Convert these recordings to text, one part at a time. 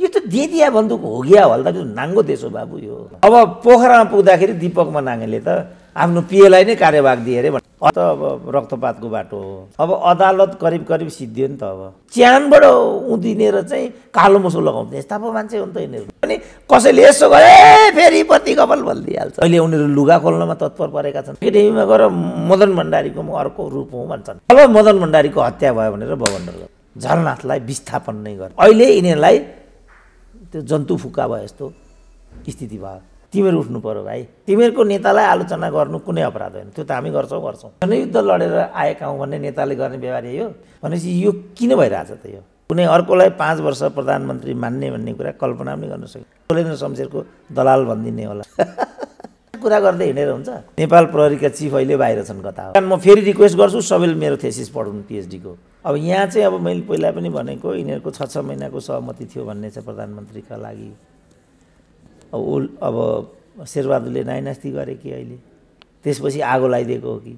यो त देदिया बन्दुक हो गया होला त नाङ्गो देश हो बाबु यो अब पोखरामा पुग्दाखेरि दिपक मनाङले त आफ्नो पिएलाई नै कार्यभाग दिए अरे त अब रक्तपातको बाटो हो अब अदालत करिब करिब सिद्धियो नि त अब च्यानबाट उदिनेर चाहिँ कालो मुसो लगाउँथे यस्ता पो मान्छे हो नि त यिनीहरू अनि कसैले यसो गरे फेरि पति कपाल भनिदिइहाल्छ अहिले उनीहरू लुगा खोल्नमा तत्पर परेका छन् एकाडेमीमा गएर मदन भण्डारीको म अर्को रूप हो भन्छन् अब मदन भण्डारीको हत्या भयो भनेर भवन झलनाथलाई विस्थापन नै गर अहिले यिनीहरूलाई त्यो जन्तु फुक्का भयो यस्तो स्थिति भयो तिमीहरू उठ्नु पऱ्यो भाइ तिमीहरूको नेतालाई आलोचना गर्नु कुनै अपराध होइन त्यो त हामी गर्छौँ गर्छौँ जनयुद्ध लडेर आएका हौँ भन्ने नेताले गर्ने व्यवहार हो भनेपछि यो किन भइरहेछ त यो कुनै अर्कोलाई पाँच वर्ष प्रधानमन्त्री मान्ने भन्ने कुरा कल्पना पनि गर्न सकिन्छ कोलेन्द्र शमशेरको दलाल भनिदिने होला कुरा गर्दै हिँडेर हुन्छ नेपाल प्रहरीका चिफ अहिले बाहिर छन् कता हो म फेरि रिक्वेस्ट गर्छु सबैले मेरो थेसिस पढाउनु पिएचडीको अब यहाँ चाहिँ अब मैले पहिला पनि भनेको यिनीहरूको छ छ महिनाको सहमति थियो भन्ने छ प्रधानमन्त्रीका लागि अब अब शेरबहादुरले नाइनास्ती गरे कि अहिले त्यसपछि आगो लगाइदिएको हो कि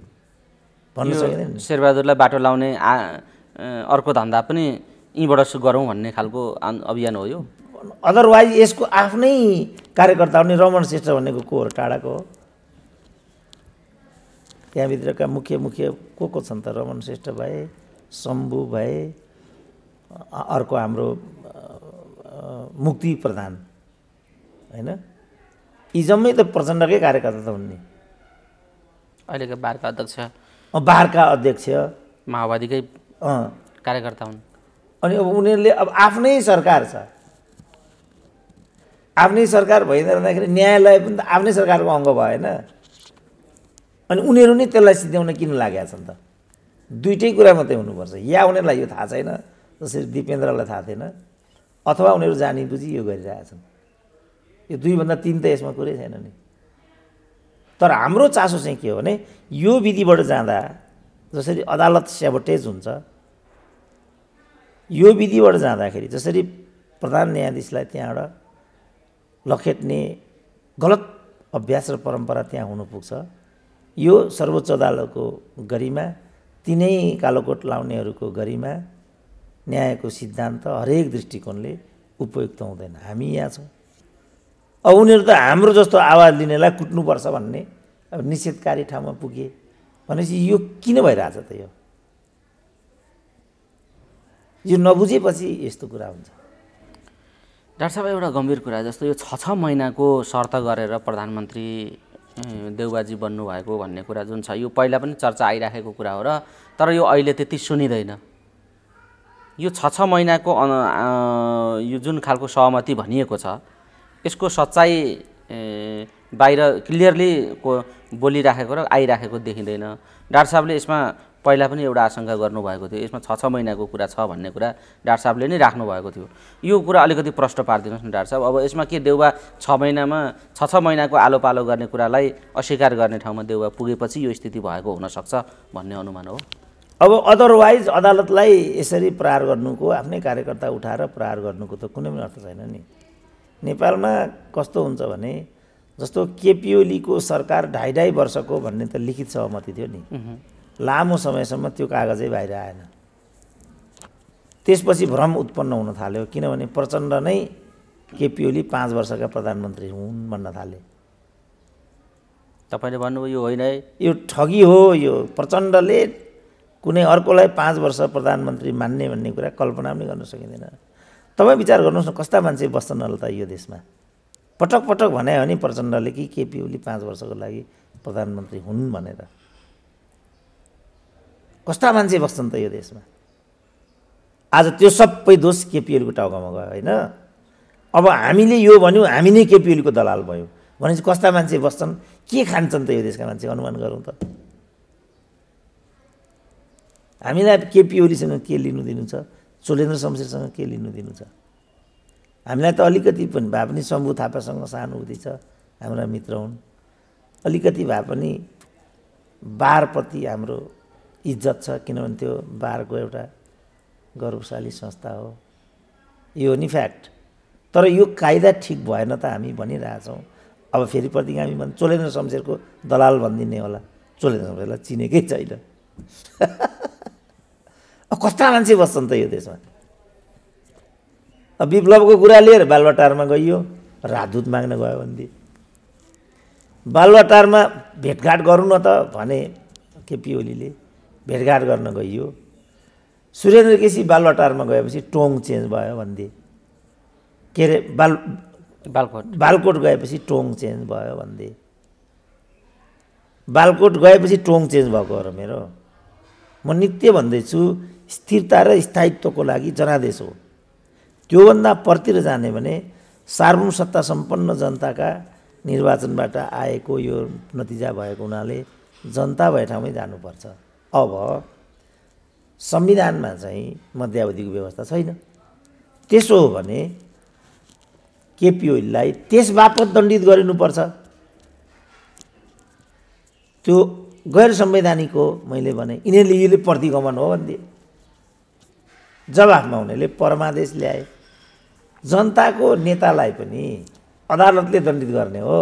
भन्न सकिँदैन शेरबहादुरलाई बाटो लाउने अर्को धन्दा पनि यहीँबाट गरौँ भन्ने खालको अभियान हो यो अदरवाइज यसको आफ्नै कार्यकर्ता हुने रमण श्रेष्ठ भनेको को हो टाढाको हो त्यहाँभित्रका मुख्य मुख्य को को छन् त रमण श्रेष्ठ भए शम्भु भए अर्को हाम्रो मुक्ति प्रधान होइन यी जम्मै त प्रचण्डकै कार्यकर्ता त हुन् नि अहिलेको बारका अध्यक्ष बारका अध्यक्ष माओवादीकै कार्यकर्ता हुन् अनि अब उनीहरूले अब आफ्नै सरकार छ आफ्नै सरकार भइरहँदाखेरि न्यायालय पनि त आफ्नै सरकारको अङ्ग भएन अनि उनीहरू नै त्यसलाई सिद्ध्याउन किन लागेका छन् त दुइटै कुरा मात्रै हुनुपर्छ या उनीहरूलाई यो थाहा छैन जसरी दिपेन्द्रलाई थाहा थिएन अथवा उनीहरू जानी बुझी यो गरिरहेछन् यो दुईभन्दा तिन त यसमा कुरै छैन नि तर हाम्रो चासो चाहिँ के हो भने यो विधिबाट जाँदा जसरी अदालत सेबटेज हुन्छ यो विधिबाट जाँदाखेरि जसरी प्रधान न्यायाधीशलाई त्यहाँबाट लखेट्ने गलत अभ्यास र परम्परा त्यहाँ हुनु पुग्छ यो सर्वोच्च अदालतको गरिमा तिनै कालोकोट लाउनेहरूको गरिमा न्यायको सिद्धान्त हरेक दृष्टिकोणले उपयुक्त हुँदैन हामी यहाँ छौँ अब उनीहरू त हाम्रो जस्तो आवाज लिनेलाई कुट्नुपर्छ भन्ने अब निषेधकारी ठाउँमा पुगे भनेपछि यो किन भइरहेछ त यो यो नबुझेपछि यस्तो कुरा हुन्छ डाक्टर साहब एउटा गम्भीर कुरा जस्तो यो छ छ महिनाको शर्त गरेर प्रधानमन्त्री देउबाजी बन्नुभएको भन्ने कुरा जुन छ यो पहिला पनि चर्चा आइराखेको कुरा हो र तर यो अहिले त्यति सुनिँदैन यो छ छ महिनाको यो जुन खालको सहमति भनिएको छ यसको सच्चाइ बाहिर क्लियरली को बोलिराखेको र आइराखेको देखिँदैन डाक्टर साहबले यसमा पहिला पनि एउटा आशङ्का गर्नुभएको थियो यसमा छ छ महिनाको कुरा छ भन्ने कुरा डाक्टर साहबले नै राख्नुभएको थियो यो कुरा अलिकति प्रश्न पारिदिनुहोस् न डाक्टर साहब अब यसमा के देउवा छ महिनामा छ छ महिनाको आलो पालो गर्ने कुरालाई अस्वीकार गर्ने ठाउँमा देउवा पुगेपछि यो स्थिति भएको हुनसक्छ भन्ने अनुमान हो अब अदरवाइज अदालतलाई यसरी प्रहार गर्नुको आफ्नै कार्यकर्ता उठाएर प्रहार गर्नुको त कुनै पनि अर्थ छैन नि नेपालमा कस्तो हुन्छ भने जस्तो केपिओलीको सरकार ढाई ढाई वर्षको भन्ने त लिखित सहमति थियो नि लामो समयसम्म त्यो कागजै बाहिर आएन त्यसपछि भ्रम उत्पन्न हुन थाल्यो किनभने प्रचण्ड नै केपी ओली पाँच वर्षका प्रधानमन्त्री हुन् भन्न थाले तपाईँले भन्नुभयो यो होइन है यो ठगी हो यो प्रचण्डले कुनै अर्कोलाई पाँच वर्ष प्रधानमन्त्री मान्ने भन्ने कुरा कल्पना पनि गर्न सकिँदैन तपाईँ विचार गर्नुहोस् न कस्ता मान्छे बस्छन् होला त यो देशमा पटक पटक भने हो नि प्रचण्डले कि केपी ओली पाँच वर्षको लागि प्रधानमन्त्री हुन् भनेर कस्ता मान्छे बस्छन् त यो देशमा आज त्यो सबै दोष केपिएलको टाउकामा गयो होइन अब हामीले यो भन्यौँ हामी नै केपिएलको दलाल भयौँ भनेपछि कस्ता मान्छे बस्छन् के खान्छन् त यो देशका मान्छे अनुमान गरौँ त हामीलाई केपी ओलीसँग के लिनु दिनु छ चोलेन्द्र शमशेरसँग के लिनु दिनु छ हामीलाई त अलिकति पनि भए पनि शम्भु थापासँग सहानुभूति छ हाम्रा मित्र हुन् अलिकति भए पनि बारप्रति हाम्रो इज्जत छ किनभने त्यो बारको एउटा गौरवशाली संस्था हो यो नि फ्याक्ट तर यो कायदा ठिक भएन त हामी भनिरहेछौँ अब फेरि प्रतिगामी भन् चोलेन्द्र शमशेरको दलाल भनिदिने होला चोलेन्द्र शमशेरलाई चिनेकै छैन अब कस्ता मान्छे बस्छन् त यो देशमा अब विप्लवको कुरा लिएर बालुवाटारमा गइयो राजदूत माग्न गयो भनेदेखि बालुवाटारमा भेटघाट गरौँ न त भने केपी ओलीले भेटघाट गर्न गइयो सुरेन्द्र केसी बालवाटारमा गएपछि टोङ चेन्ज भयो भनिदिए के अरे बाल बालकोट बालकोट गएपछि टोङ चेन्ज भयो भनिदिए बालकोट गएपछि टोङ चेन्ज भएको हो मेरो म नित्य भन्दैछु स्थिरता र स्थायित्वको लागि जनादेश हो त्योभन्दा परतिर जाने भने सार्वभौम सत्ता सम्पन्न जनताका निर्वाचनबाट आएको यो नतिजा भएको हुनाले जनता भए ठाउँमै जानुपर्छ अब संविधानमा चाहिँ मध्यावधिको व्यवस्था छैन त्यसो हो भने केपिओलीलाई त्यसबापत दण्डित गरिनुपर्छ त्यो गैर संवैधानिक हो मैले भने यिनीहरूले यसले प्रतिगमन हो भनिदिए जवाफमा उनीहरूले परमादेश ल्याए जनताको नेतालाई पनि अदालतले दण्डित गर्ने हो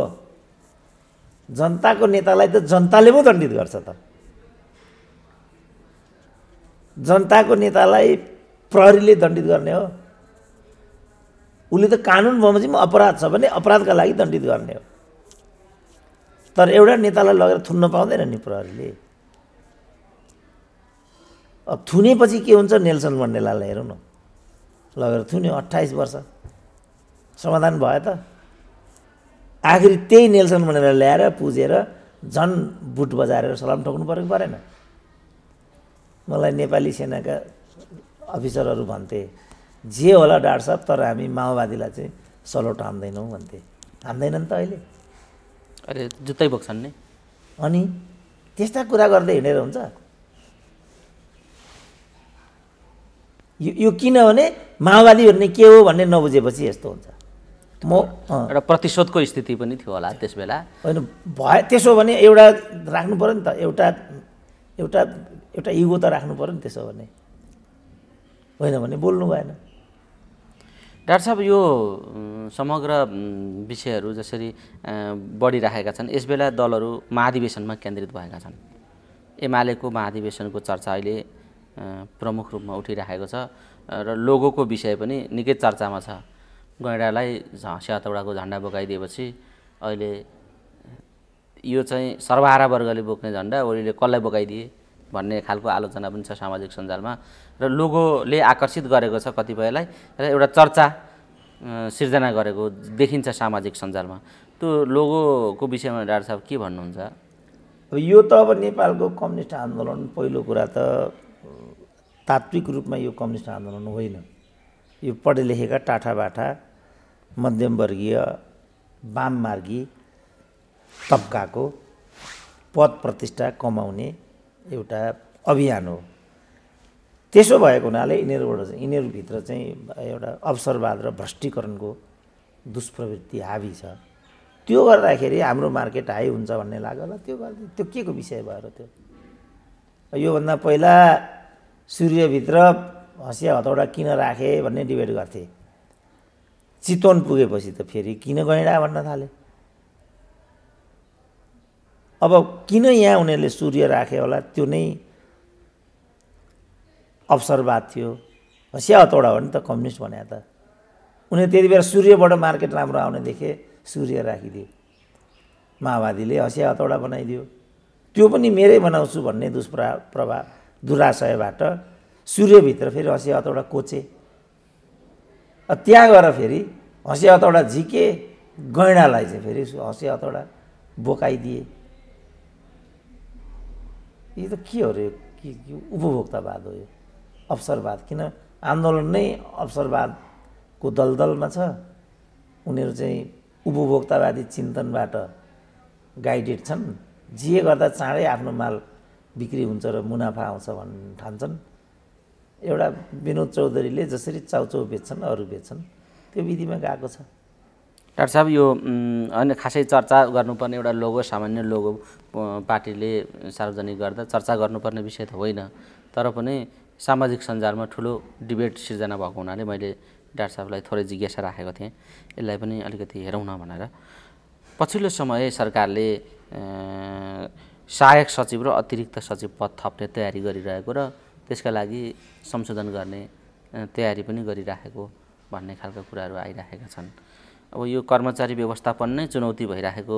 जनताको नेतालाई त जनताले पो दण्डित गर्छ त जनताको नेतालाई प्रहरीले दण्डित गर्ने हो उसले त कानुन बमोजिम अपराध छ भने अपराधका लागि दण्डित गर्ने हो तर एउटा नेतालाई लगेर थुन्न पाउँदैन नि प्रहरीले अब थुनेपछि के हुन्छ नेल्सन मण्डेलालाई हेरौँ न लगेर थुन्यो अट्ठाइस वर्ष समाधान भयो त आखिरी त्यही नेल्सन मण्डेला ल्याएर पुजेर झन् बुट बजारेर सलाम ठोक्नु परेको परेन मलाई नेपाली सेनाका अफिसरहरू भन्थे जे होला डाक्टर साहब तर हामी माओवादीलाई चाहिँ सलोट हान्दैनौँ भन्थे हान्दैनन् त अहिले अरे जुत्तै बोक्छन् नि अनि त्यस्ता कुरा गर्दै हिँडेर हुन्छ यो यो किनभने माओवादीहरू नै के हो भन्ने नबुझेपछि यस्तो हुन्छ म एउटा प्रतिशोधको स्थिति पनि थियो होला त्यस बेला होइन भए त्यसो भने एउटा राख्नु पऱ्यो नि त एउटा एउटा एउटा इगो त राख्नु पऱ्यो नि त्यसो भने होइन भने बोल्नु भएन डाक्टर साहब यो समग्र विषयहरू जसरी बढिराखेका छन् यस बेला दलहरू महाधिवेशनमा केन्द्रित भएका छन् एमालेको महाधिवेशनको चर्चा अहिले प्रमुख रूपमा उठिराखेको छ र लोगोको विषय पनि निकै चर्चामा छ गैँडालाई स्यातौडाको झन्डा बोकाइदिएपछि अहिले यो चाहिँ सर्वहारा वर्गले बोक्ने झन्डा ओलीले कसलाई बोकाइदिए भन्ने खालको आलोचना पनि छ सामाजिक सञ्जालमा र लोगोले आकर्षित गरेको छ कतिपयलाई र एउटा चर्चा सिर्जना गरेको देखिन्छ सामाजिक सञ्जालमा त्यो लोगोको विषयमा डाक्टर साहब के भन्नुहुन्छ अब यो त अब नेपालको कम्युनिस्ट आन्दोलन पहिलो कुरा त तात्विक रूपमा यो कम्युनिस्ट आन्दोलन होइन यो पढे लेखेका टाठाबाठा मध्यमवर्गीय वाममार्गी तब्काको पद प्रतिष्ठा कमाउने एउटा अभियान हो त्यसो भएको हुनाले यिनीहरूबाट चाहिँ यिनीहरूभित्र चाहिँ एउटा अवसरवाद र भ्रष्टीकरणको दुष्प्रवृत्ति हावी छ त्यो गर्दाखेरि हाम्रो मार्केट हाई हुन्छ भन्ने लाग्यो होला त्यो गर्दा त्यो के को विषय भएर त्यो योभन्दा पहिला सूर्यभित्र हँसिया हतौडा किन राखेँ भन्ने डिबेट गर्थे चितवन पुगेपछि त फेरि किन गैँडा भन्न थालेँ अब किन यहाँ उनीहरूले सूर्य राखे होला त्यो नै अवसरवाद थियो हँसिया हतौडा हो नि त कम्युनिस्ट भने त उनीहरू त्यति बेला सूर्यबाट मार्केट राम्रो आउने देखे सूर्य राखिदियो माओवादीले हँसिया हतौडा बनाइदियो त्यो पनि मेरै बनाउँछु भन्ने दुष्प्रा प्रभाव दुराशयबाट सूर्यभित्र फेरि हँसिया हतौडा कोचे त्यहाँ गएर फेरि हँसिया हतौडा झिके गैँडालाई चाहिँ फेरि हँसिया हतौडा बोकाइदिए यो त के हो रे के उपभोक्तावाद हो यो अवसरवाद किन आन्दोलन नै अवसरवादको दलदलमा छ उनीहरू चाहिँ उपभोक्तावादी चिन्तनबाट गाइडेड छन् जे गर्दा चाँडै आफ्नो माल बिक्री हुन्छ र मुनाफा आउँछ भन्ने ठान्छन् एउटा विनोद चौधरीले जसरी चाउचाउ बेच्छन् अरू बेच्छन् त्यो विधिमा गएको छ डाक्टर साहब यो होइन खासै चर्चा गर्नुपर्ने एउटा लोगो सामान्य लोगो पार्टीले सार्वजनिक गर्दा चर्चा गर्नुपर्ने विषय त होइन तर पनि सामाजिक सञ्जालमा ठुलो डिबेट सिर्जना भएको हुनाले मैले डाक्टर साहबलाई थोरै जिज्ञासा राखेको थिएँ यसलाई पनि अलिकति हेरौँ न भनेर पछिल्लो समय सरकारले सहायक सचिव र अतिरिक्त सचिव पद थप्ने तयारी गरिरहेको र त्यसका लागि संशोधन गर्ने तयारी पनि गरिराखेको भन्ने खालका कुराहरू आइराखेका छन् अब यो कर्मचारी व्यवस्थापन नै चुनौती भइराखेको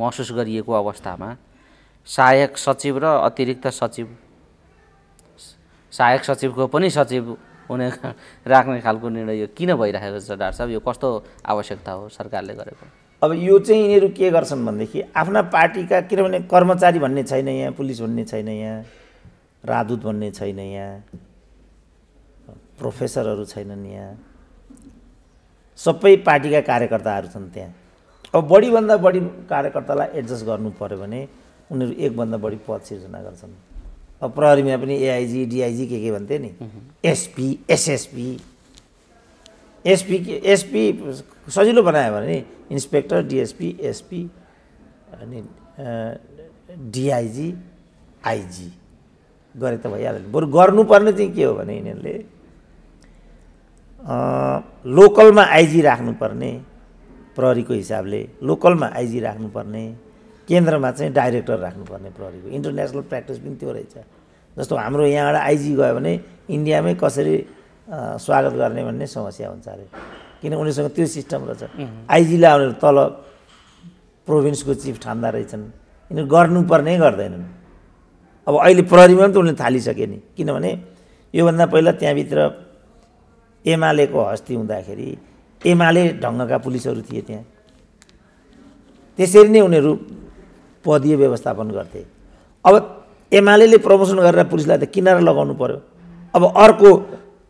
महसुस गरिएको अवस्थामा सहायक सचिव र अतिरिक्त सचिव सहायक सचिवको पनि सचिव हुने राख्ने खालको निर्णय यो किन भइरहेको छ डाक्टर साहब यो कस्तो आवश्यकता हो सरकारले गरेको अब यो चाहिँ यिनीहरू के गर्छन् भनेदेखि आफ्ना पार्टीका किनभने कर्मचारी भन्ने छैन यहाँ पुलिस भन्ने छैन यहाँ राजदूत भन्ने छैन यहाँ प्रोफेसरहरू छैनन् यहाँ सबै पार्टीका कार्यकर्ताहरू छन् त्यहाँ अब बढीभन्दा बढी कार्यकर्तालाई एडजस्ट गर्नु पऱ्यो भने उनीहरू एकभन्दा बढी पद सिर्जना गर्छन् अब प्रहरीमा पनि एआइजी डिआइजी के के भन्थे नि एसपी एसएसपी एसपी एसपी सजिलो बनायो भने इन्सपेक्टर डिएसपी एसपी अनि डिआइजी आइजी गरे त भइहाल्यो बरु गर्नुपर्ने चाहिँ के हो भने यिनीहरूले लोकलमा आइजी राख्नुपर्ने प्रहरीको हिसाबले लोकलमा आइजी राख्नुपर्ने केन्द्रमा चाहिँ डाइरेक्टर राख्नुपर्ने प्रहरीको इन्टरनेसनल प्र्याक्टिस पनि त्यो रहेछ जस्तो हाम्रो यहाँबाट आइजी गयो भने इन्डियामै कसरी स्वागत गर्ने भन्ने समस्या हुन्छ अरे किन उनीहरूसँग त्यो सिस्टम रहेछ आइजीलाई उनीहरू तल प्रोभिन्सको चिफ ठान्दा रहेछन् यिनीहरू गर्नुपर्ने गर्दैनन् अब अहिले प्रहरीमा पनि त उनीहरूले थालिसके नि किनभने योभन्दा पहिला त्यहाँभित्र एमालेको हस्ती हुँदाखेरि एमाले ढङ्गका पुलिसहरू थिए त्यहाँ त्यसरी नै उनीहरू पदीय व्यवस्थापन गर्थे अब एमाले प्रमोसन गरेर पुलिसलाई त किनारा लगाउनु पऱ्यो अब अर्को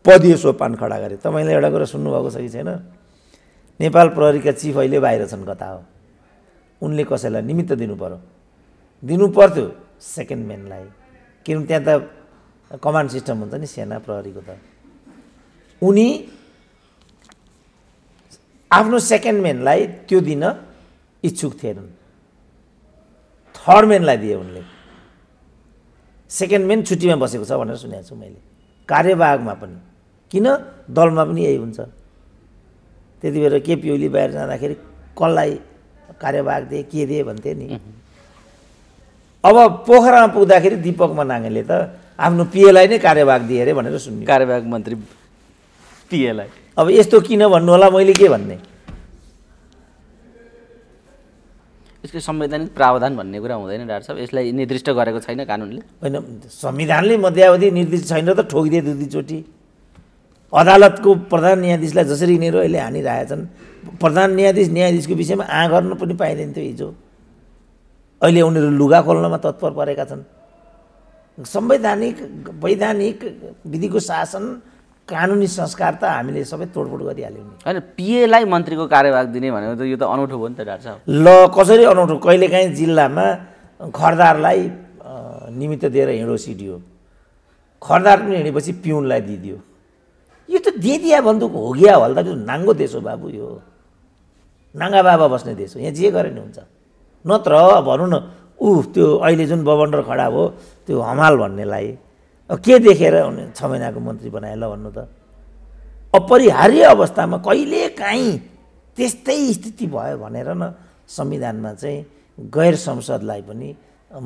पदीय सोपान खडा गरे तपाईँले एउटा कुरा सुन्नुभएको छ कि छैन नेपाल प्रहरीका चिफ अहिले बाहिर छन् कता हो उनले कसैलाई निमित्त दिनु पऱ्यो दिनु पर्थ्यो सेकेन्ड म्यानलाई किनभने त्यहाँ त कमान्ड सिस्टम हुन्छ नि सेना प्रहरीको त उनी आफ्नो सेकेन्ड म्यानलाई त्यो दिन इच्छुक थिएनन् थर्ड म्यानलाई दिए उनले सेकेन्ड म्यान छुट्टीमा बसेको छ भनेर सुनेको छु मैले कार्यवाहकमा पनि किन दलमा पनि यही हुन्छ त्यति बेला के ओली बाहिर जाँदाखेरि कसलाई कार्यवाहक दिए के दिए भन्थे नि अब पोखरामा पुग्दाखेरि दिपक मनाङले त आफ्नो पिएलाई नै कार्यवाहक दिए अरे भनेर सुन्यो कार्यवाहक मन्त्री पिएलाई अब यस्तो किन भन्नु होला मैले के भन्ने यसको संवैधानिक प्रावधान भन्ने कुरा हुँदैन डाक्टर साहब यसलाई निर्दिष्ट गरेको छैन कानुनले होइन संविधानले मध्यावधि निर्दिष्ट छैन त ठोकिदिए दुईचोटि अदालतको प्रधान न्यायाधीशलाई जसरी यिनीहरू अहिले हानिरहेछन् प्रधान न्यायाधीश न्यायाधीशको विषयमा आ गर्न पनि पाइँदैन थियो हिजो अहिले उनीहरू लुगा खोल्नमा तत्पर परेका छन् संवैधानिक वैधानिक विधिको शासन कानुनी संस्कार त हामीले सबै तोडफोड गरिहाल्यौँ नि होइन पिएलाई मन्त्रीको कार्यभाग दिने भनेको त यो त अनौठो भयो नि त डाक्टर साहब ल कसरी अनौठो कहिलेकाहीँ जिल्लामा खरदारलाई निमित्त दिएर हिँडो सिडियो खरदार पनि हिँडेपछि पिउनलाई दिइदियो यो त दिदिया बन्दुक हो गया होला त नाङ्गो देश हो बाबु यो नाङ्गा बाबा बस्ने देश हो यहाँ जे गरे नि हुन्छ नत्र भनौँ न ऊ त्यो अहिले जुन बबन्डर खडा हो त्यो हमाल भन्नेलाई के देखेर छ महिनाको मन्त्री बनाए ल भन्नु त अपरिहार्य अवस्थामा कहिले कहिलेकाहीँ त्यस्तै स्थिति भयो भनेर न संविधानमा चाहिँ गैर संसदलाई पनि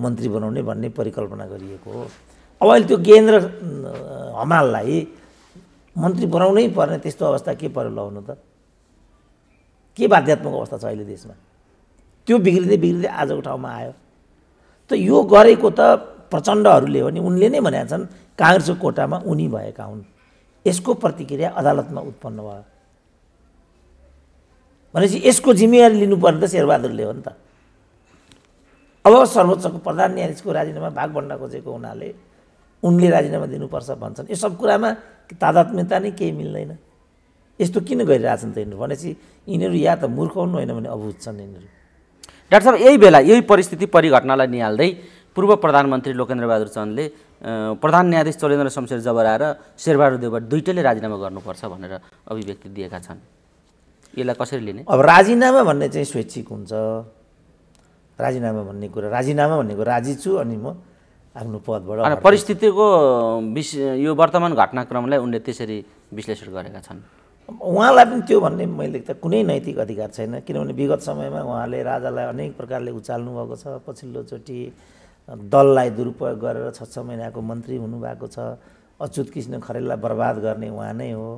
मन्त्री बनाउने भन्ने परिकल्पना गरिएको हो अब अहिले त्यो गेन्द्र हमाललाई मन्त्री बनाउनै पर्ने त्यस्तो अवस्था के ल लगाउनु त के बाध्यात्मक अवस्था छ अहिले देशमा त्यो बिग्रिँदै बिग्रिँदै आजको ठाउँमा आयो त यो गरेको त प्रचण्डहरूले हो नि उनले नै भनेका छन् काङ्ग्रेसको कोटामा उनी भएका हुन् यसको प्रतिक्रिया अदालतमा उत्पन्न भयो भनेपछि यसको जिम्मेवारी लिनुपर्ने त शेरबहादुरले हो नि त अब सर्वोच्चको प्रधान न्यायाधीशको राजीनामा भाग बन्न खोजेको हुनाले उनले राजीनामा दिनुपर्छ भन्छन् यो सब कुरामा तादात्म्यता नै केही मिल्दैन यस्तो किन गरिरहेछन् त यिनीहरू भनेपछि यिनीहरू या त मूर्ख हुनु होइन भने अभुज छन् यिनीहरू डाक्टर साहब यही बेला यही परिस्थिति परिघटनालाई निहाल्दै पूर्व प्रधानमन्त्री लोकेन्द्र बहादुर चन्दले प्रधान न्यायाधीश चलेन्द्र शमशेर जबरा र शेरबहादुर देवबाट दुइटैले राजीनामा गर्नुपर्छ भनेर अभिव्यक्ति दिएका छन् यसलाई कसरी लिने अब राजीनामा भन्ने चाहिँ स्वैच्छिक हुन्छ राजीनामा भन्ने कुरा राजीनामा भनेको राजी छु अनि म आफ्नो पदबाट परिस्थितिको विश यो वर्तमान घटनाक्रमलाई उनले त्यसरी विश्लेषण गरेका छन् उहाँलाई पनि त्यो भन्ने मैले त कुनै नैतिक अधिकार छैन किनभने विगत समयमा उहाँले राजालाई अनेक प्रकारले उचाल्नु भएको छ पछिल्लोचोटि दललाई दुरुपयोग गरेर छ छ महिनाको मन्त्री हुनुभएको छ अच्युत कृष्ण खरेललाई बर्बाद गर्ने उहाँ नै हो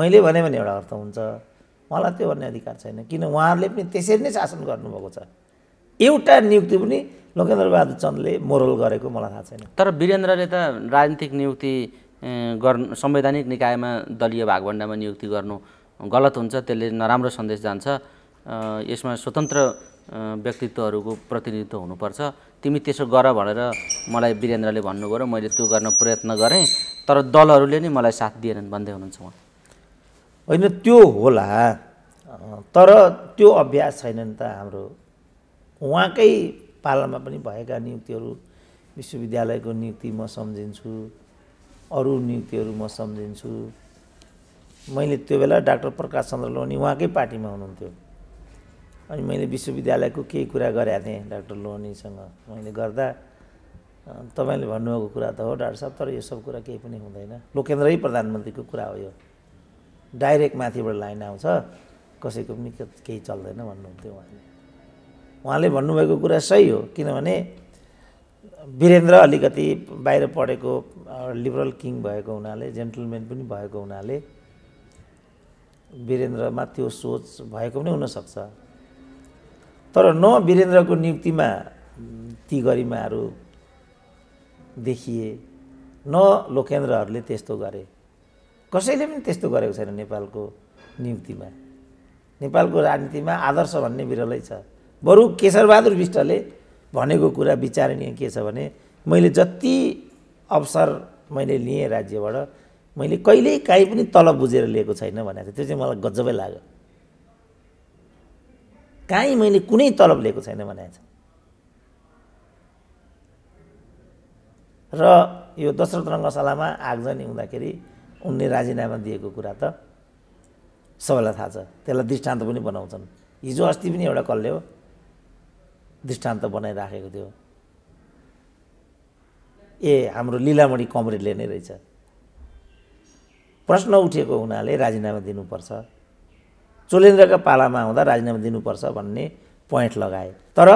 मैले भने भने एउटा अर्थ हुन्छ उहाँलाई त्यो भन्ने अधिकार छैन किन उहाँहरूले पनि त्यसरी नै शासन गर्नुभएको छ एउटा नियुक्ति पनि लोकेन्द्रबहादुर चन्दले मोरल गरेको मलाई थाहा छैन तर वीरेन्द्रले त राजनीतिक नियुक्ति गर्नु संवैधानिक निकायमा दलीय भागभण्डामा नियुक्ति गर्नु गलत हुन्छ त्यसले नराम्रो सन्देश जान्छ यसमा स्वतन्त्र व्यक्तित्वहरूको प्रतिनिधित्व हुनुपर्छ तिमी त्यसो गर भनेर मलाई वीरेन्द्रले भन्नुभयो र मैले त्यो गर्न प्रयत्न गरेँ तर दलहरूले नै मलाई साथ दिएनन् भन्दै हुनुहुन्छ उहाँ होइन त्यो होला तर त्यो अभ्यास छैन नि त हाम्रो उहाँकै पालामा पनि भएका नियुक्तिहरू विश्वविद्यालयको नियुक्ति म सम्झिन्छु अरू नियुक्तिहरू म सम्झिन्छु मैले त्यो बेला डाक्टर प्रकाश चन्द्र लोनी उहाँकै पार्टीमा हुनुहुन्थ्यो अनि मैले विश्वविद्यालयको केही कुरा गरेका थिएँ डाक्टर लोनीसँग मैले गर्दा तपाईँले भन्नुभएको कुरा त हो डाक्टर साहब तर यो सब कुरा केही पनि हुँदैन लोकेन्द्रै प्रधानमन्त्रीको कुरा हो यो डाइरेक्ट माथिबाट लाइन आउँछ कसैको पनि केही चल्दैन भन्नुहुन्थ्यो उहाँले उहाँले भन्नुभएको कुरा सही हो किनभने वीरेन्द्र अलिकति बाहिर पढेको लिबरल किङ भएको हुनाले जेन्टलम्यान पनि भएको हुनाले वीरेन्द्रमा त्यो सोच भएको पनि हुनसक्छ तर न वीरेन्द्रको नियुक्तिमा ती गरिमाहरू देखिए न लोकेन्द्रहरूले त्यस्तो गरे कसैले पनि त्यस्तो गरेको छैन नेपालको नियुक्तिमा नेपालको राजनीतिमा आदर्श भन्ने विरलै छ बरु केशरबहादुर विष्टले भनेको कुरा विचारणीय के छ भने मैले जति अवसर मैले लिएँ राज्यबाट मैले कहिल्यै काहीँ पनि तलब बुझेर लिएको छैन भनेको त्यो चाहिँ मलाई गजबै लाग्यो काहीँ मैले कुनै तलब लिएको छैन भने र यो दशरथ रङ्गशालामा आगजनी हुँदाखेरि उनले राजीनामा दिएको कुरा त सबैलाई थाहा छ त्यसलाई दृष्टान्त पनि बनाउँछन् हिजो अस्ति पनि एउटा कसले हो दृष्टान्त बनाइराखेको थियो ए हाम्रो लिलामणी कमरेडले नै रहेछ प्रश्न उठेको हुनाले राजीनामा दिनुपर्छ चोलेन्द्रका पालामा आउँदा राजीनामा दिनुपर्छ भन्ने पोइन्ट लगाए तर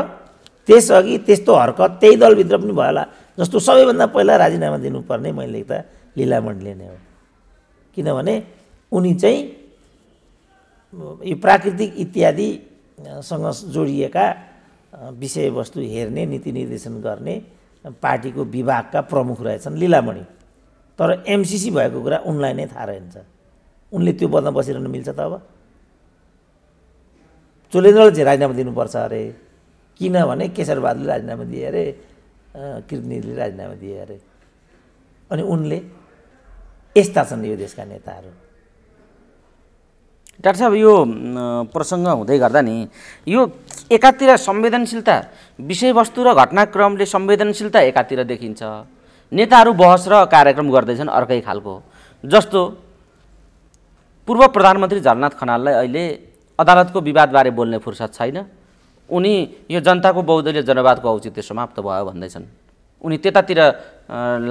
त्यसअघि त्यस्तो हरकत त्यही दलभित्र पनि भयो होला जस्तो सबैभन्दा पहिला राजीनामा दिनुपर्ने मैले लेख्दा लिलामणले नै हो किनभने उनी चाहिँ यो प्राकृतिक इत्यादिसँग जोडिएका विषयवस्तु हेर्ने नीति निर्देशन गर्ने पार्टीको विभागका प्रमुख रहेछन् लिलामणि तर एमसिसी भएको कुरा उनलाई नै थाहा रहन्छ उनले त्यो बदमा बसिरहनु मिल्छ त अब चोलेन्द्रले चाहिँ राजीनामा दिनुपर्छ अरे किनभने केशरबहादुरले राजीनामा दिए अरे कृतिनिधिले राजीनामा दिए अरे अनि उनले यस्ता छन् यो देशका नेताहरू डाक्टर साहब यो प्रसङ्ग हुँदै गर्दा नि यो एकातिर संवेदनशीलता विषयवस्तु र घटनाक्रमले संवेदनशीलता एकातिर देखिन्छ नेताहरू बहस र कार्यक्रम गर्दैछन् अर्कै खालको जस्तो पूर्व प्रधानमन्त्री झलनाथ खनाललाई अहिले अदालतको विवादबारे बोल्ने फुर्सद छैन उनी यो जनताको बहुदलीय जनवादको औचित्य समाप्त भयो भन्दैछन् उनी त्यतातिर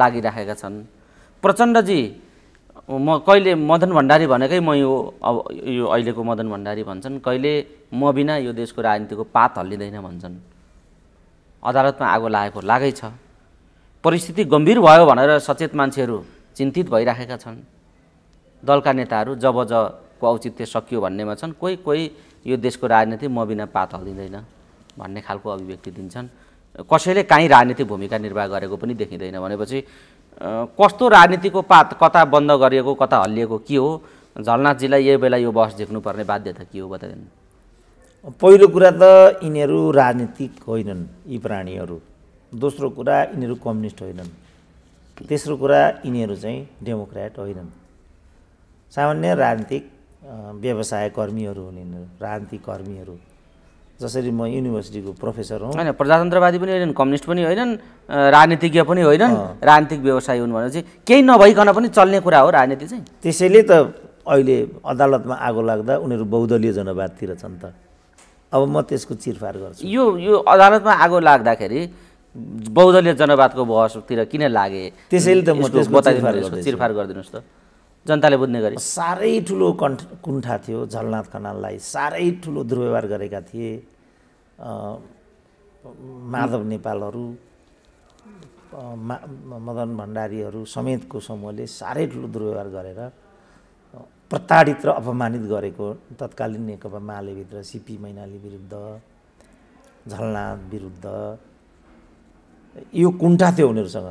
लागिराखेका छन् प्रचण्डजी म कहिले मदन भण्डारी भनेकै म यो अब यो अहिलेको मदन भण्डारी भन्छन् कहिले म बिना यो देशको राजनीतिको पात हल्लिँदैन भन्छन् अदालतमा आगो लागेको लागै छ परिस्थिति गम्भीर भयो भनेर सचेत मान्छेहरू चिन्तित भइराखेका छन् दलका नेताहरू जब ज को औचित्य सकियो भन्नेमा छन् कोही कोही यो देशको राजनीति म बिना पात हल्दिँदैन भन्ने खालको अभिव्यक्ति दिन्छन् कसैले काहीँ राजनीतिक भूमिका निर्वाह गरेको पनि देखिँदैन भनेपछि कस्तो राजनीतिको पात कता बन्द गरिएको कता हल्लिएको के हो झलनाथजीलाई यही बेला यो बस झिक्नुपर्ने बाध्यता के हो बताइदिनु पहिलो कुरा त यिनीहरू राजनीतिक होइनन् यी प्राणीहरू दोस्रो कुरा यिनीहरू कम्युनिस्ट होइनन् तेस्रो कुरा यिनीहरू चाहिँ डेमोक्रेट होइनन् सामान्य राजनीतिक व्यवसाय कर्मीहरू हुन् यिनीहरू राजनीति कर्मीहरू जसरी म युनिभर्सिटीको प्रोफेसर हुँ होइन प्रजातन्त्रवादी पनि होइनन् कम्युनिस्ट पनि होइनन् राजनीतिज्ञ पनि होइनन् राजनीतिक व्यवसायी हुन् भनेपछि केही नभइकन पनि चल्ने कुरा हो राजनीति चाहिँ त्यसैले त अहिले अदालतमा आगो लाग्दा उनीहरू बहुदलीय जनवादतिर छन् त अब म त्यसको चिरफार गर्छु यो यो अदालतमा आगो लाग्दाखेरि बहुदलीय जनवादको बहसतिर किन लागे त्यसैले त म चिरफार गरिदिनुहोस् त जनताले बुझ्ने गरी साह्रै ठुलो कण्ठ कुण्ठा थियो झलनाथ खनाललाई साह्रै ठुलो दुर्व्यवहार गरेका थिए माधव नेपालहरू मदन भण्डारीहरू समेतको समूहले साह्रै ठुलो दुर्व्यवहार गरेर प्रताडित र अपमानित गरेको तत्कालीन नेकपा मालेभित्र सिपी मैनाली विरुद्ध झलनाथ विरुद्ध यो कुण्ठा थियो उनीहरूसँग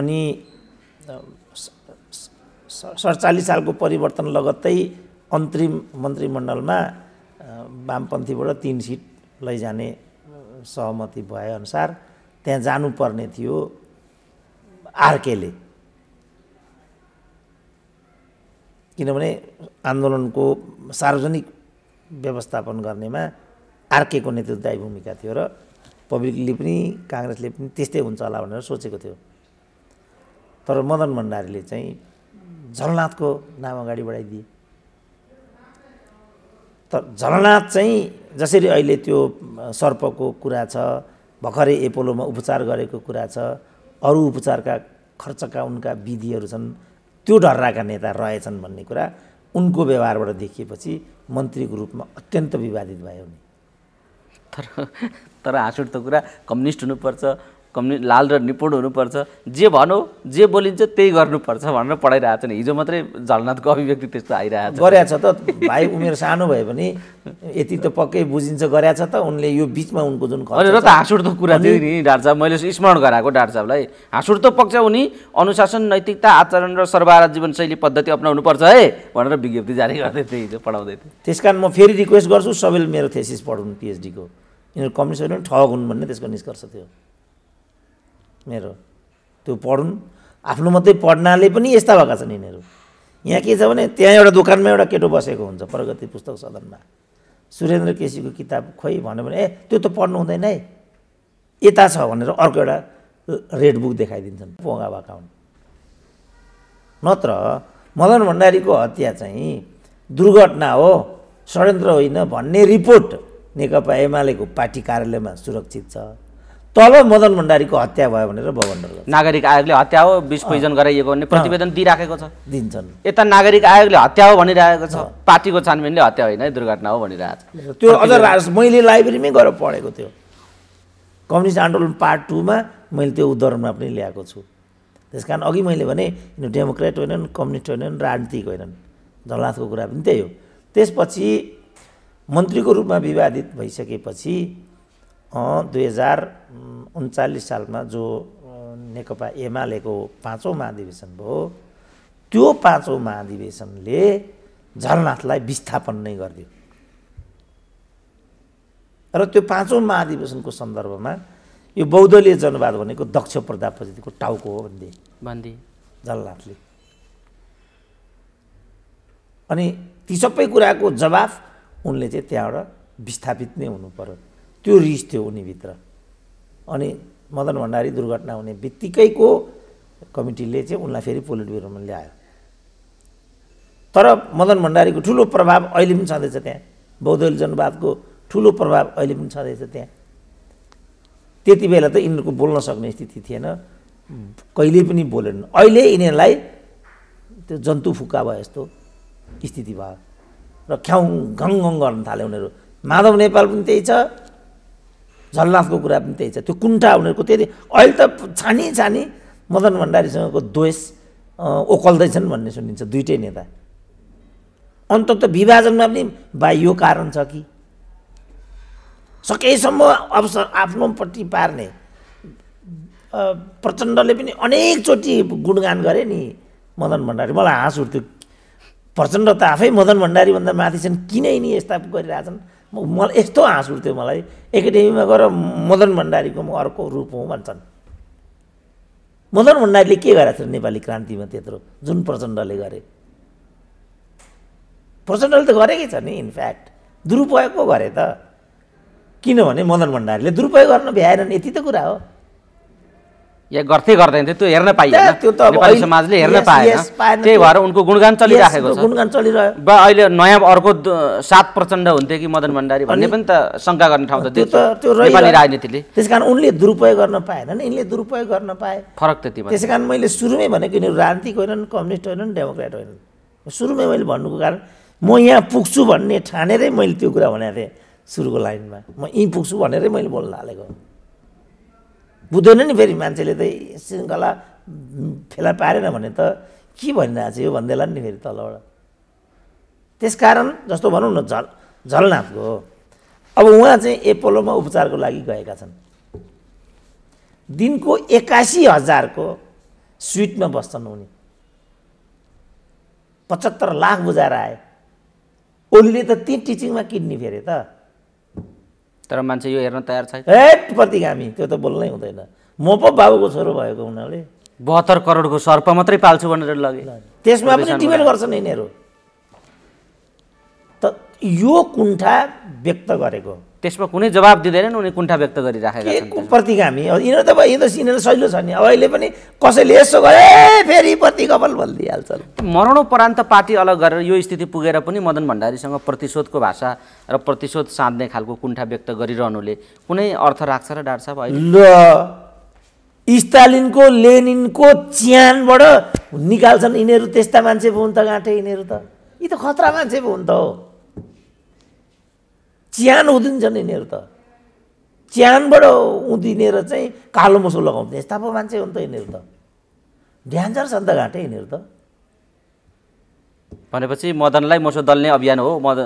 अनि सडचालिस सालको परिवर्तन लगत्तै अन्तरिम मन्त्रीमण्डलमा वामपन्थीबाट तिन सिट लैजाने सहमति भएअनुसार त्यहाँ जानुपर्ने थियो आरकेले किनभने आन्दोलनको सार्वजनिक व्यवस्थापन गर्नेमा आरकेको नेतृत्वदायी भूमिका थियो र पब्लिकले पनि काङ्ग्रेसले पनि त्यस्तै हुन्छ होला भनेर सोचेको थियो तर मदन भण्डारीले चाहिँ झलनाथको नाम अगाडि बढाइदिए तर झलनाथ चाहिँ जसरी अहिले त्यो सर्पको कुरा छ भर्खरै एपोलोमा उपचार गरेको कुरा छ अरू उपचारका खर्चका उनका विधिहरू छन् त्यो डर्राका नेता रहेछन् भन्ने कुरा उनको व्यवहारबाट देखिएपछि मन्त्रीको रूपमा अत्यन्त विवादित भयो नि तर तर त कुरा कम्युनिस्ट हुनुपर्छ कम्युनि लाल र निपुण हुनुपर्छ जे भनौ जे बोलिन्छ त्यही गर्नुपर्छ भनेर पढाइरहेको नि हिजो मात्रै झलनाथको अभिव्यक्ति त्यस्तो आइरहेको छ गरेछ त भाइ उमेर सानो भए पनि यति त पक्कै बुझिन्छ गरेछ त उनले यो बिचमा उनको जुन र त हाँसुड त कुरा थियो नि डाक्टर मैले स्मरण गराएको डाक्टर साहबलाई हाँसुड त पक्ष उनी अनुशासन नैतिकता आचरण र सर्वहारा जीवनशैली पद्धति पर्छ है भनेर विज्ञप्ति जारी गर्दै थिएँ हिजो पढाउँदै थिएँ त्यस म फेरि रिक्वेस्ट गर्छु सबैले मेरो थेसिस पढाउनु पिएचडीको यिनीहरू कम्युनिस्टहरू ठग हुन् भन्ने त्यसको निष्कर्ष थियो मेरो त्यो पढुन् आफ्नो मात्रै पढ्नाले पनि यस्ता भएका छन् यिनीहरू यहाँ के छ भने त्यहाँ एउटा दोकानमा एउटा केटो बसेको हुन्छ प्रगति पुस्तक सदनमा सुरेन्द्र केसीको किताब खोइ भन्यो भने ए त्यो त पढ्नु हुँदैन है यता छ भनेर अर्को एउटा रेड बुक देखाइदिन्छन् पोगा भएका हुन् नत्र मदन भण्डारीको हत्या चाहिँ दुर्घटना हो षड्यन्त्र होइन भन्ने रिपोर्ट नेकपा एमालेको पार्टी कार्यालयमा सुरक्षित छ तल मदन भण्डारीको हत्या भयो भनेर भवनहरू नागरिक आयोगले हत्या हो विष पोइजन गराइएको भन्ने प्रतिवेदन दिइराखेको छ दिन्छन् यता नागरिक आयोगले हत्या हो भनिरहेको छ पार्टीको छानबिनले हत्या होइन है दुर्घटना हो भनिरहेको छ त्यो अझ मैले लाइब्रेरीमै गएर पढेको थियो कम्युनिस्ट आन्दोलन पार्ट टूमा मैले त्यो उदाहरणमा पनि ल्याएको छु त्यस कारण अघि मैले भने डेमोक्रेट होइनन् कम्युनिस्ट होइनन् राजनीतिक होइनन् झलाथको कुरा पनि त्यही हो त्यसपछि मन्त्रीको रूपमा विवादित भइसकेपछि दुई हजार उन्चालिस सालमा जो नेकपा एमालेको पाँचौँ महाधिवेशन भयो त्यो पाँचौँ महाधिवेशनले झलनाथलाई विस्थापन नै गरिदियो र त्यो पाँचौँ महाधिवेशनको सन्दर्भमा यो बौद्धलीय जनवाद भनेको दक्ष प्रजापतिको टाउको हो भनिदिए भनिदिए झलनाथले अनि ती सबै कुराको जवाफ उनले चाहिँ त्यहाँबाट विस्थापित नै हुनु पर्यो त्यो रिस थियो उनीभित्र अनि मदन भण्डारी दुर्घटना हुने बित्तिकैको कमिटीले चाहिँ उनलाई फेरि पोलिट ब्युरोमा ल्यायो तर मदन भण्डारीको ठुलो प्रभाव अहिले पनि छँदैछ त्यहाँ बौद्धल जनवादको ठुलो प्रभाव अहिले पनि छँदैछ त्यहाँ त्यति बेला त यिनीहरूको बोल्न सक्ने स्थिति थिएन कहिले पनि बोलेन अहिले यिनीहरूलाई त्यो जन्तु फुक्का भयो यस्तो स्थिति भयो र ख्याउ घङ गर्न थाल्यो उनीहरू माधव नेपाल पनि त्यही छ झलनाथको कुरा पनि त्यही छ त्यो कुन्ठा उनीहरूको त्यति अहिले त छानी छानी मदन भण्डारीसँगको द्वेष ओकल्दैछन् भन्ने सुनिन्छ दुइटै नेता अन्तत विभाजनमा पनि बा यो कारण छ कि सकेसम्म अवसर आफ्नोपट्टि पार्ने प्रचण्डले पनि अनेकचोटि गुणगान गरे नि मदन भण्डारी मलाई हाँस उठ्थ्यो प्रचण्ड त आफै मदन भण्डारीभन्दा माथि छन् किन नि यस्ता गरिरहेछन् मलाई यस्तो हाँस उठ्थ्यो मलाई एकाडेमीमा गएर मदन भण्डारीको म अर्को रूप हुँ भन्छन् मदन भण्डारीले के गरेको थियो नेपाली क्रान्तिमा त्यत्रो जुन प्रचण्डले गरे प्रचण्डले त गरेकै छ नि इनफ्याक्ट दुरुपयोग पो गरे त किनभने मदन भण्डारीले दुरुपयोग गर्न भ्याएनन् यति त कुरा हो या गर्थे गर्दैन थियो त्यो हेर्न पाइएन त्यो त नेपाली समाजले हेर्न पाएन त्यही भएर उनको गुणगान चलिराखेको छ गुणगान चलिरह्यो वा अहिले नयाँ अर्को सात प्रचण्ड हुन्थ्यो कि मदन भण्डारी भन्ने पनि त शङ्का गर्ने ठाउँ त त्यो त त्यो नेपाली राजनीतिले त्यस कारण उनले दुरुपयोग गर्न पाएनन् यिनले दुरुपयोग गर्न पाए फरक त्यति त्यस कारण मैले सुरुमै भनेको यिनीहरू राजनीतिक होइनन् कम्युनिस्ट होइनन् डेमोक्रेट होइनन् सुरुमै मैले भन्नुको कारण म यहाँ पुग्छु भन्ने ठानेरै मैले त्यो कुरा भनेको थिएँ सुरुको लाइनमा म यहीँ पुग्छु भनेरै मैले बोल्न थालेको बुझ्दैन नि फेरि मान्छेले त श्रृङ्खला फेला पारेन भने त के भनिरहेको छ यो भन्दैला नि फेरि तलबाट त्यसकारण जस्तो भनौँ न झल झलनाथको अब उहाँ चाहिँ एपोलोमा उपचारको लागि गएका छन् दिनको एक्कासी हजारको स्विटमा बस्छन् उनी पचहत्तर लाख बुझाएर आए ओलीले त ती टिचिङमा किन्ने फेरि त तर मान्छे यो हेर्न तयार छ हेट प्रतिगामी त्यो त बोल्नै हुँदैन म पो बाबुको छोरो भएको हुनाले बहत्तर करोडको सर्प मात्रै पाल्छु भनेर लगे त्यसमा पनि डिबेट गर्छन् यिनीहरू त यो कुण्ठा व्यक्त गरेको त्यसमा कुनै जवाब दिँदैनन् उनी कुण्ठा व्यक्त गरिराखेका छन् प्रतिगामी यिनीहरू त यिनीहरू यिनीहरू सहिलो छ नि अब अहिले पनि कसैले यसो गरे फेरि प्रतिगमन भनिदिइहाल्छ मरणोपरान्त पार्टी अलग गरेर यो स्थिति पुगेर पनि मदन भण्डारीसँग प्रतिशोधको भाषा र प्रतिशोध साध्ने खालको कुण्ठा व्यक्त गरिरहनुले कुनै अर्थ राख्छ र डाक्टर भयो ल स्टालिनको लेनिनको च्यानबाट निकाल्छन् यिनीहरू त्यस्ता मान्छे पो हुन् त गाँठे यिनीहरू त यी त खतरा मान्छे पो हुन् त हो च्यान उधिन्छन् यिनीहरू त च्यानबाट उधिनेर चाहिँ कालो मसो लगाउँथे यस्ता पो मान्छे नि त यिनीहरू त ड्यान्जर नि त घाँटे यिनीहरू त भनेपछि मदनलाई मसो दल्ने अभियान हो मद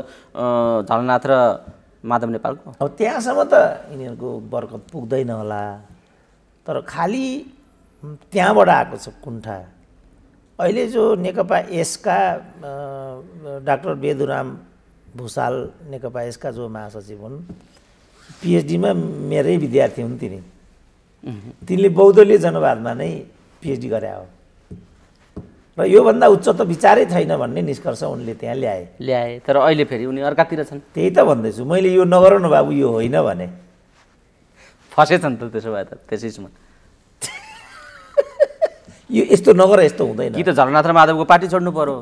झलनाथ र माधव नेपालको अब त्यहाँसम्म त यिनीहरूको बर्कत पुग्दैन होला तर खालि त्यहाँबाट आएको छ कुण्ठा अहिले जो नेकपा एसका डाक्टर बेदुराम भुसाल नेकपा यसका जो महासचिव हुन् पिएचडीमा मेरै विद्यार्थी हुन् तिनी तिनले बौद्धले जनवादमा नै पिएचडी गरे हो र योभन्दा उच्च त विचारै छैन भन्ने निष्कर्ष उनले त्यहाँ ल्याए ल्याए तर अहिले फेरि उनी अर्कातिर छन् त्यही त भन्दैछु मैले यो नगर न बाबु यो होइन भने फसेछन् त त्यसो भए त त्यसैसम्म यो यस्तो नगर यस्तो हुँदैन कि त झलनाथ माधवको पार्टी छोड्नु पर्यो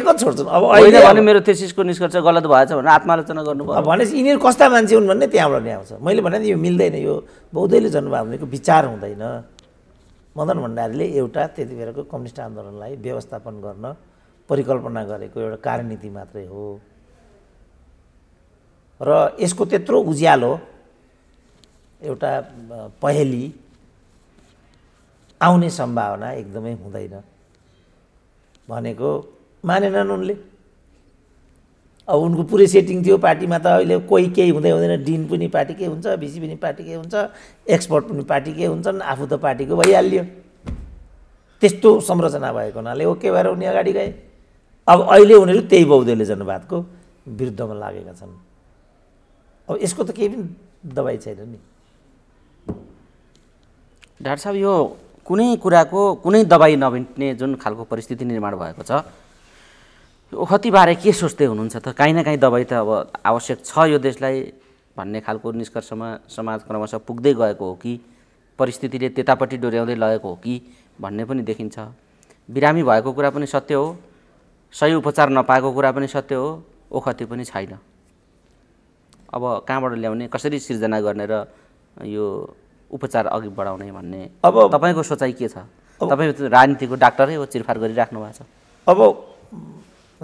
के को छोड्छन् अब अहिले भने मेरो थेसिसको निष्कर्ष गलत भएछ भनेर आत्मालोचना गर्नुभयो भनेपछि यिनीहरू कस्ता मान्छे हुन् भन्ने त्यहाँबाट नै आउँछ मैले भने यो मिल्दैन यो बौद्धले भनेको विचार हुँदैन मदन भण्डारीले एउटा त्यति बेलाको कम्युनिस्ट आन्दोलनलाई व्यवस्थापन गर्न परिकल्पना गरेको एउटा कार्यनीति मात्रै हो र यसको त्यत्रो उज्यालो एउटा पहेली आउने सम्भावना एकदमै हुँदैन भनेको मानेनन् उनले अब उनको पुरै सेटिङ थियो पार्टीमा त अहिले कोही केही हुँदै हुँदैन डिन पनि पार्टीकै हुन्छ भिसी पनि पार्टीकै हुन्छ एक्सपर्ट पनि पार्टीकै हुन्छन् आफू त पार्टीको भइहाल्यो त्यस्तो संरचना भएको हुनाले ओके भएर उनी अगाडि गए अब अहिले उनीहरू त्यही बौद्धले जनवादको विरुद्धमा लागेका छन् अब यसको त केही पनि दबाई छैन नि डाक्टर साहब यो कुनै कुराको कुनै दबाई नभेट्ने जुन खालको परिस्थिति निर्माण भएको छ खतीबारे के सोच्दै हुनुहुन्छ त काहीँ न काहीँ दबाई त अब आवश्यक छ यो देशलाई भन्ने खालको निष्कर्षमा समाज क्रमशः पुग्दै गएको हो कि परिस्थितिले त्यतापट्टि डोर्याउँदै लगेको हो कि भन्ने पनि देखिन्छ बिरामी भएको कुरा पनि सत्य हो सही उपचार नपाएको कुरा पनि सत्य हो ओखती पनि छैन अब कहाँबाट ल्याउने कसरी सिर्जना गर्ने र यो उपचार अघि बढाउने भन्ने अब तपाईँको सोचाइ के छ तपाईँ राजनीतिको डाक्टरै हो चिरफार गरिराख्नु भएको छ अब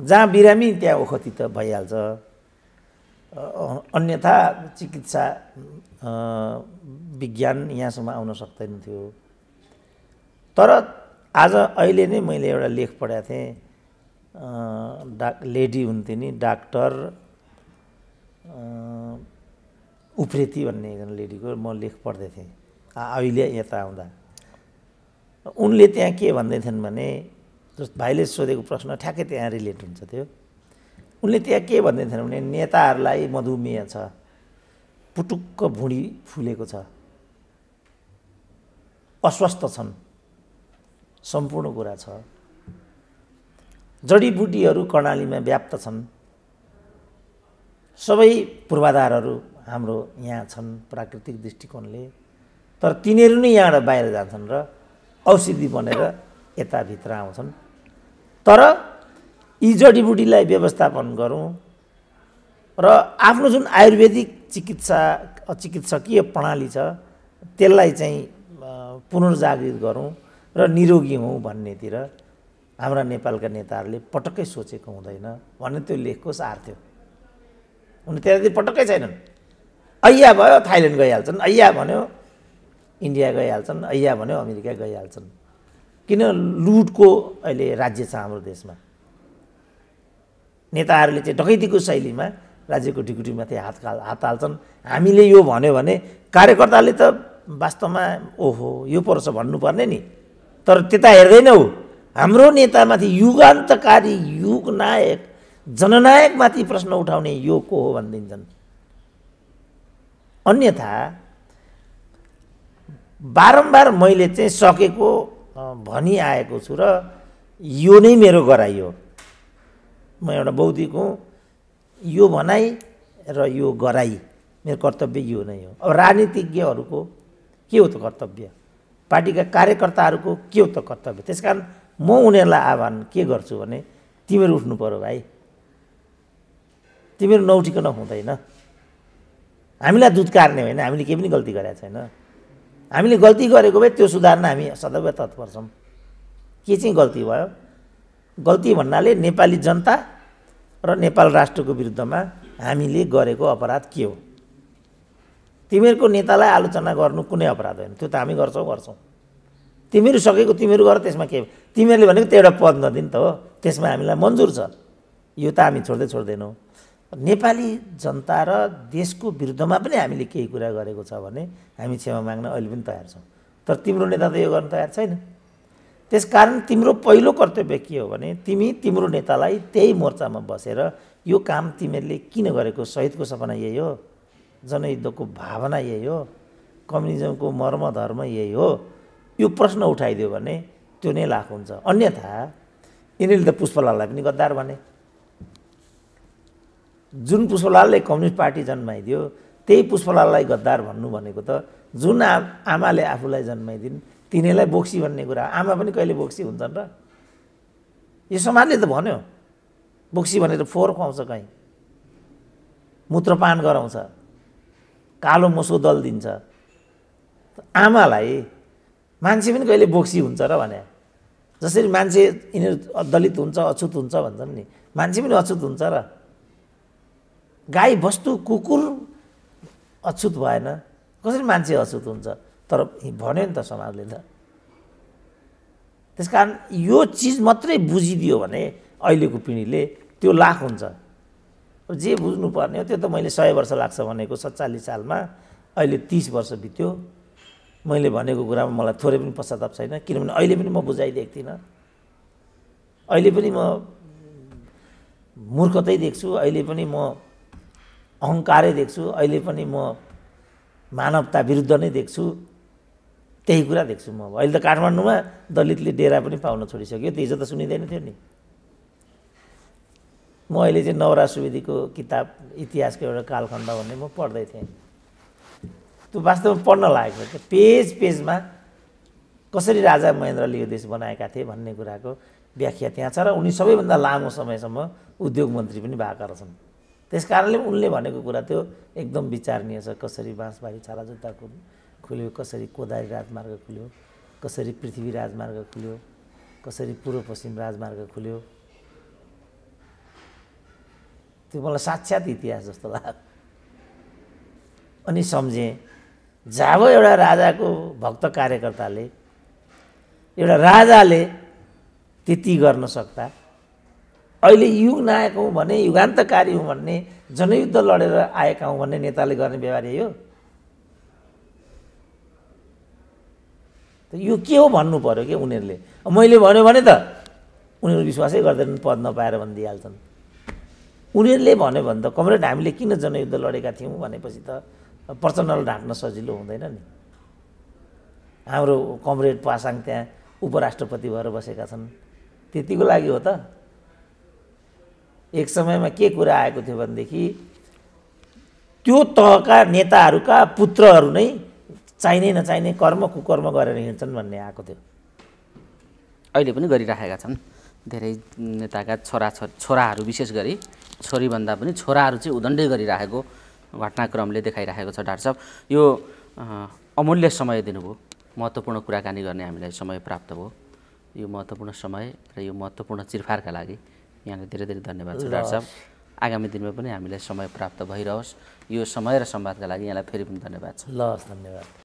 जहाँ बिरामी त्यहाँ ओखति त भइहाल्छ अन्यथा चिकित्सा विज्ञान यहाँसम्म आउन सक्दैन थियो तर आज अहिले नै मैले एउटा लेख पढाएको थिएँ डा लेडी हुन्थ्यो नि डाक्टर उप्रेती भन्ने एकजना लेडीको म लेख पढ्दै थिएँ अहिले यता आउँदा उनले त्यहाँ के भन्दै थिएन भने जस भाइले सोधेको प्रश्न ठ्याक्कै त्यहाँ रिलेट हुन्छ त्यो उनले त्यहाँ के भन्दै थिएन भने नेताहरूलाई मधुमेह छ पुटुक्क भुँडी फुलेको छ अस्वस्थ छन् सम्पूर्ण कुरा छ जडीबुटीहरू कर्णालीमा व्याप्त छन् सबै पूर्वाधारहरू हाम्रो यहाँ छन् प्राकृतिक दृष्टिकोणले तर तिनीहरू नै यहाँबाट बाहिर जान्छन् र औषधि बनेर यताभित्र आउँछन् तर यी जडीबुटीलाई व्यवस्थापन गरौँ र आफ्नो जुन आयुर्वेदिक चिकित्सा चिकित्सकीय प्रणाली छ त्यसलाई चाहिँ पुनर्जागृत गरौँ र निरोगी हौँ भन्नेतिर हाम्रा नेपालका नेताहरूले पटक्कै सोचेको हुँदैन भन्ने त्यो लेखको सार थियो उनी त्यतातिर पटक्कै छैनन् अय्या भयो थाइल्यान्ड गइहाल्छन् अय्या भन्यो इन्डिया गइहाल्छन् अय्या भन्यो अमेरिका गइहाल्छन् किन लुटको अहिले राज्य छ हाम्रो देशमा नेताहरूले चाहिँ डकैतीको शैलीमा राज्यको ढिकुटीमाथि हात हात हाल्छन् हामीले यो भन्यो भने कार्यकर्ताले त वास्तवमा ओहो यो पर्छ भन्नुपर्ने नि तर त्यता हेर्दैन हो हाम्रो नेतामाथि युगान्तकारी युग नायक जननायकमाथि प्रश्न उठाउने यो को हो भनिदिन्छन् अन्यथा बारम्बार मैले चाहिँ सकेको भनिआएको छु र यो नै मेरो गराइयो म एउटा बौद्धिक हुँ यो भनाइ र यो गराइ मेरो कर्तव्य यो नै हो अब राजनीतिज्ञहरूको के हो त कर्तव्य पार्टीका कार्यकर्ताहरूको के हो त कर्तव्य त्यस कारण म उनीहरूलाई आह्वान के गर्छु भने तिमीहरू उठ्नु पऱ्यो भाइ तिमीहरू नउठिकन हुँदैन हामीलाई दुध कार्ने होइन हामीले केही पनि गल्ती गरेका छैन हामीले गल्ती गरेको भए त्यो सुधार्न हामी सदैव तत्पर छौँ के चाहिँ गल्ती भयो गल्ती भन्नाले नेपाली जनता र नेपाल राष्ट्रको विरुद्धमा हामीले गरेको अपराध के हो तिमीहरूको नेतालाई आलोचना गर्नु कुनै अपराध होइन त्यो त हामी गर्छौँ गर्छौँ तिमीहरू सकेको तिमीहरू गर त्यसमा के तिमीहरूले भनेको त्यो एउटा पद नदिन त हो त्यसमा हामीलाई मन्जुर छ यो त हामी छोड्दै छोड्दैनौँ नेपाली जनता र देशको विरुद्धमा पनि हामीले केही कुरा गरेको छ भने हामी क्षमा माग्न अहिले पनि तयार छौँ तर तिम्रो नेता त यो गर्न तयार छैन त्यस कारण तिम्रो पहिलो कर्तव्य के हो भने तिमी तिम्रो नेतालाई त्यही मोर्चामा बसेर यो काम तिमीहरूले किन गरेको सहितको सपना यही हो जनयुद्धको भावना यही हो कम्युनिजमको मर्म धर्म यही हो यो प्रश्न उठाइदियो भने त्यो नै लाख हुन्छ अन्यथा यिनीहरूले त पुष्पलाललाई पनि गद्दार भने जुन पुष्पलालले कम्युनिस्ट पार्टी जन्माइदियो त्यही पुष्पलाललाई गद्दार भन्नु भनेको त जुन आ, आमाले आफूलाई जन्माइदिन् तिनीहरूलाई बोक्सी भन्ने कुरा आमा पनि कहिले बोक्सी हुन्छन् र यो समाजले त भन्यो बोक्सी भनेर फोहोर खुवाउँछ कहीँ मूत्रपान गराउँछ कालो मोसो दल दिन्छ आमालाई मान्छे पनि कहिले बोक्सी हुन्छ र भने जसरी मान्छे यिनीहरू दलित हुन्छ अछुत हुन्छ भन्छन् नि मान्छे पनि अछुत हुन्छ र गाई बस्तु कुकुर अछुत भएन कसरी मान्छे अछुत हुन्छ तर भन्यो नि त समाजले त त्यस कारण यो चिज मात्रै बुझिदियो भने अहिलेको पिँढीले त्यो लाख हुन्छ जे बुझ्नुपर्ने हो त्यो त मैले सय वर्ष लाग्छ भनेको सत्तालिस सालमा अहिले तिस वर्ष बित्यो मैले भनेको कुरामा मलाई थोरै पनि पश्चाताप छैन किनभने अहिले पनि म बुझाइदिएको थिइनँ अहिले पनि म मूर्खतै देख्छु अहिले पनि म अहङ्कारै देख्छु अहिले पनि म मानवता विरुद्ध नै देख्छु त्यही कुरा देख्छु म अहिले त काठमाडौँमा दलितले डेरा पनि पाउन छोडिसक्यो त्यो हिजो त सुनिँदैन थियो नि म अहिले चाहिँ नवराज सुवेदीको किताब इतिहासको एउटा कालखण्ड भन्ने म पढ्दै थिएँ त्यो वास्तवमा पढ्न लागेको थियो पेज पेजमा कसरी राजा महेन्द्रले यो देश बनाएका थिए भन्ने कुराको व्याख्या त्यहाँ छ र उनी सबैभन्दा लामो समयसम्म उद्योग मन्त्री पनि भएका रहेछन् त्यस कारणले उनले भनेको कुरा त्यो एकदम विचारणीय छ कसरी बाँसबारी छाला जुत्ता खुल्यो कसरी कोदारी राजमार्ग खुल्यो कसरी पृथ्वी राजमार्ग खुल्यो कसरी पूर्व पश्चिम राजमार्ग खुल्यो त्यो मलाई साक्षात इतिहास जस्तो लाग्छ अनि सम्झेँ जाब एउटा राजाको भक्त कार्यकर्ताले एउटा राजाले त्यति गर्न सक्दा अहिले युग नआएका हौँ भने युगान्तकारी हौँ भन्ने जनयुद्ध लडेर आएका हौँ भन्ने नेताले गर्ने व्यवहार यो यो के हो भन्नु पऱ्यो कि उनीहरूले मैले भन्यो भने त उनीहरू विश्वासै गर्दैनन् पद नपाएर भनिदिइहाल्छन् उनीहरूले भन्यो भने त कमरेड हामीले किन जनयुद्ध लडेका थियौँ भनेपछि त प्रचण्डलाई ढाँट्न सजिलो हुँदैन नि हाम्रो कमरेड पासाङ त्यहाँ उपराष्ट्रपति भएर बसेका छन् त्यतिको लागि हो त एक समयमा के कुरा आएको थियो भनेदेखि त्यो तहका नेताहरूका पुत्रहरू नै चाहिने नचाहिने कर्म कुकर्म गरेर हिँड्छन् भन्ने आएको थियो अहिले पनि गरिराखेका छन् धेरै नेताका छोरा छोराहरू विशेष गरी छोरीभन्दा पनि छोराहरू चाहिँ उदण्डै गरिराखेको घटनाक्रमले देखाइराखेको छ डाक्टर साहब यो अमूल्य समय दिनुभयो महत्त्वपूर्ण कुराकानी गर्ने हामीलाई समय प्राप्त भयो यो महत्त्वपूर्ण समय र यो महत्त्वपूर्ण चिरफारका लागि यहाँलाई धेरै धेरै धन्यवाद छ डाक्टर साहब आगामी दिनमा पनि हामीलाई समय प्राप्त भइरहोस् यो समय र संवादका लागि यहाँलाई फेरि पनि धन्यवाद छ ल धन्यवाद